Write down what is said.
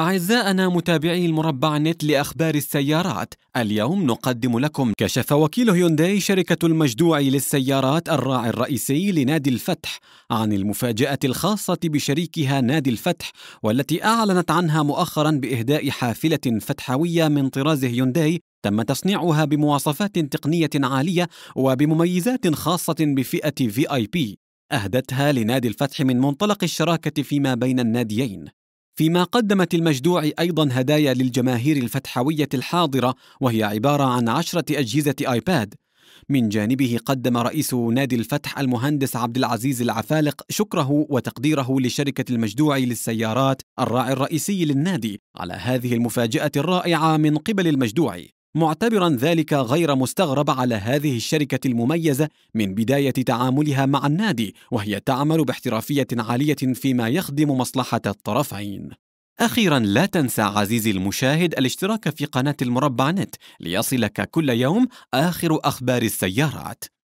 أعزائنا متابعي المربع نت لأخبار السيارات اليوم نقدم لكم كشف وكيل هيونداي شركة المجدوع للسيارات الراعي الرئيسي لنادي الفتح عن المفاجأة الخاصة بشريكها نادي الفتح والتي أعلنت عنها مؤخرا بإهداء حافلة فتحوية من طراز هيونداي تم تصنيعها بمواصفات تقنية عالية وبمميزات خاصة بفئة في آي بي أهدتها لنادي الفتح من منطلق الشراكة فيما بين الناديين فيما قدمت المجدوع أيضا هدايا للجماهير الفتحوية الحاضرة وهي عبارة عن عشرة أجهزة آيباد من جانبه قدم رئيس نادي الفتح المهندس عبد العزيز العفالق شكره وتقديره لشركة المجدوع للسيارات الراعي الرئيسي للنادي على هذه المفاجأة الرائعة من قبل المجدوع معتبرا ذلك غير مستغرب على هذه الشركة المميزة من بداية تعاملها مع النادي وهي تعمل باحترافية عالية فيما يخدم مصلحة الطرفين أخيرا لا تنسى عزيزي المشاهد الاشتراك في قناة المربع نت ليصلك كل يوم آخر أخبار السيارات